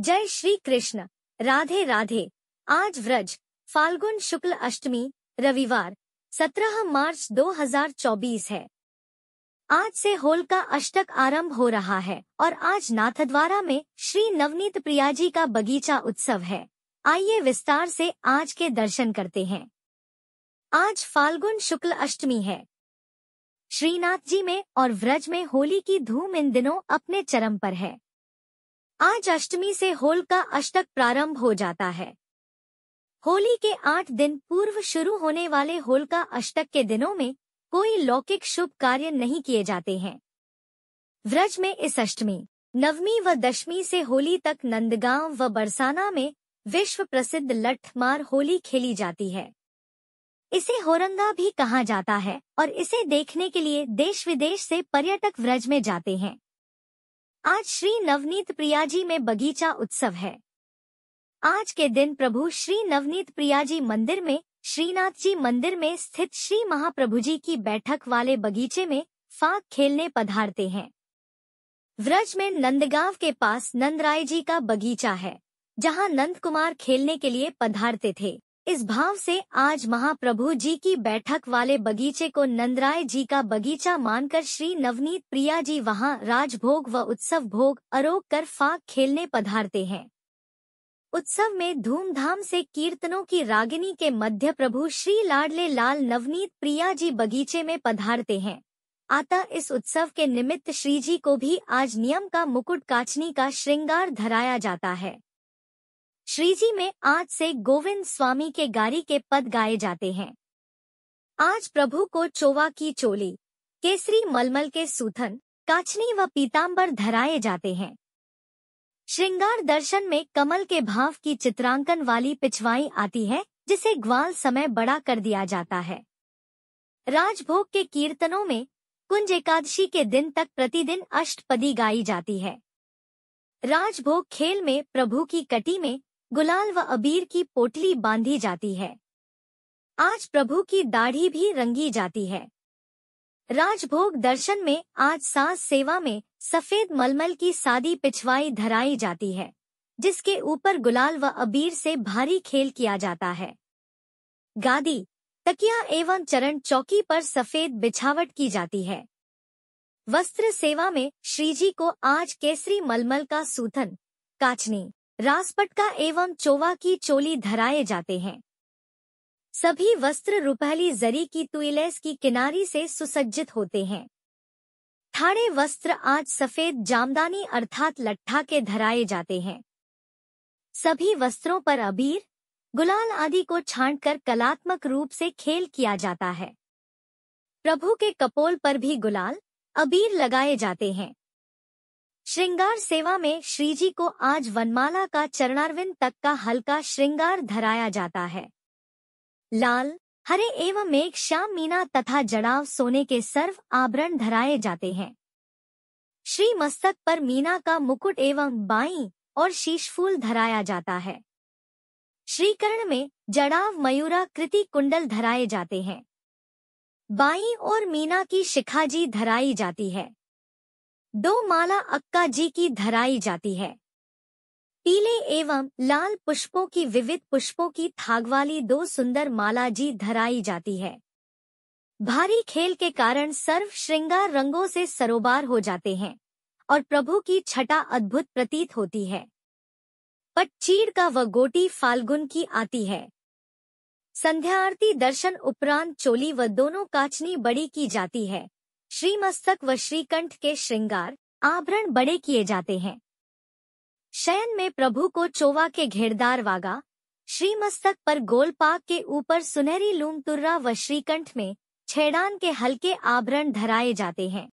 जय श्री कृष्ण राधे राधे आज व्रज फाल्गुन शुक्ल अष्टमी रविवार 17 मार्च 2024 है आज से होल का अष्टक आरंभ हो रहा है और आज नाथद्वारा में श्री नवनीत प्रिया जी का बगीचा उत्सव है आइए विस्तार से आज के दर्शन करते हैं आज फाल्गुन शुक्ल अष्टमी है श्रीनाथ जी में और व्रज में होली की धूम इन दिनों अपने चरम पर है आज अष्टमी से होल का अष्टक प्रारंभ हो जाता है होली के आठ दिन पूर्व शुरू होने वाले होल का अष्टक के दिनों में कोई लौकिक शुभ कार्य नहीं किए जाते हैं व्रज में इस अष्टमी नवमी व दशमी से होली तक नंदगांव व बरसाना में विश्व प्रसिद्ध लठमार होली खेली जाती है इसे होरंगा भी कहा जाता है और इसे देखने के लिए देश विदेश से पर्यटक व्रज में जाते हैं आज श्री नवनीत प्रिया जी में बगीचा उत्सव है आज के दिन प्रभु श्री नवनीत प्रिया जी मंदिर में श्रीनाथ जी मंदिर में स्थित श्री महाप्रभु जी की बैठक वाले बगीचे में फाग खेलने पधारते हैं व्रज में नंदगांव के पास नंदराय जी का बगीचा है जहां नंद कुमार खेलने के लिए पधारते थे इस भाव से आज महाप्रभु जी की बैठक वाले बगीचे को नंदराय जी का बगीचा मानकर श्री नवनीत प्रिया जी वहां राजभोग व उत्सव भोग अरोग कर फाक खेलने पधारते हैं उत्सव में धूमधाम से कीर्तनों की रागिनी के मध्य प्रभु श्री लाडले लाल नवनीत प्रिया जी बगीचे में पधारते हैं आता इस उत्सव के निमित्त श्री जी को भी आज नियम का मुकुट काचनी का श्रृंगार धराया जाता है श्रीजी में आज से गोविंद स्वामी के गारी के पद गाए जाते हैं आज प्रभु को चोवा की चोली केसरी मलमल के सूथन काचनी व पीताम्बर धराए जाते हैं श्रृंगार दर्शन में कमल के भाव की चित्रांकन वाली पिछवाई आती है जिसे ग्वाल समय बड़ा कर दिया जाता है राजभोग के कीर्तनों में कुंज एकादशी के दिन तक प्रतिदिन अष्टपदी गाई जाती है राजभोग खेल में प्रभु की कटी में गुलाल व अबीर की पोटली बांधी जाती है आज प्रभु की दाढ़ी भी रंगी जाती है राजभोग दर्शन में आज सास सेवा में सफेद मलमल की सादी पिछवाई धराई जाती है जिसके ऊपर गुलाल व अबीर से भारी खेल किया जाता है गादी तकिया एवं चरण चौकी पर सफेद बिछावट की जाती है वस्त्र सेवा में श्रीजी को आज केसरी मलमल का सूथन काचनी रासपटका एवं चोवा की चोली धराए जाते हैं सभी वस्त्र रुपहली जरी की तुइलेस की किनारी से सुसज्जित होते हैं ठाणे वस्त्र आज सफेद जामदानी अर्थात लट्ठा के धराए जाते हैं सभी वस्त्रों पर अबीर गुलाल आदि को छांटकर कलात्मक रूप से खेल किया जाता है प्रभु के कपोल पर भी गुलाल अबीर लगाए जाते हैं श्रृंगार सेवा में श्रीजी को आज वनमाला का चरणारविंद तक का हल्का श्रृंगार धराया जाता है लाल हरे एवं मेघ श्याम मीना तथा जड़ाव सोने के सर्व आभरण धराए जाते हैं श्री मस्तक पर मीना का मुकुट एवं बाई और शीशफूल धराया जाता है श्रीकरण में जड़ाव मयूरा कृति कुंडल धराए जाते हैं बाई और मीना की शिखाजी धराई जाती है दो माला अक्का जी की धराई जाती है पीले एवं लाल पुष्पों की विविध पुष्पों की थाग वाली दो सुंदर माला जी धराई जाती है भारी खेल के कारण सर्व श्रृंगार रंगों से सरोबार हो जाते हैं और प्रभु की छटा अद्भुत प्रतीत होती है पट चीड़ का वह गोटी फाल्गुन की आती है संध्या आरती दर्शन उपरांत चोली व दोनों काचनी बड़ी की जाती है श्री मस्तक व श्रीकंठ के श्रृंगार आभरण बड़े किए जाते हैं शयन में प्रभु को चोवा के घेरदार वागा श्रीमस्तक पर गोलपाक के ऊपर सुनहरी लूम तुर्रा व श्रीकंठ में छेड़ान के हल्के आभरण धराए जाते हैं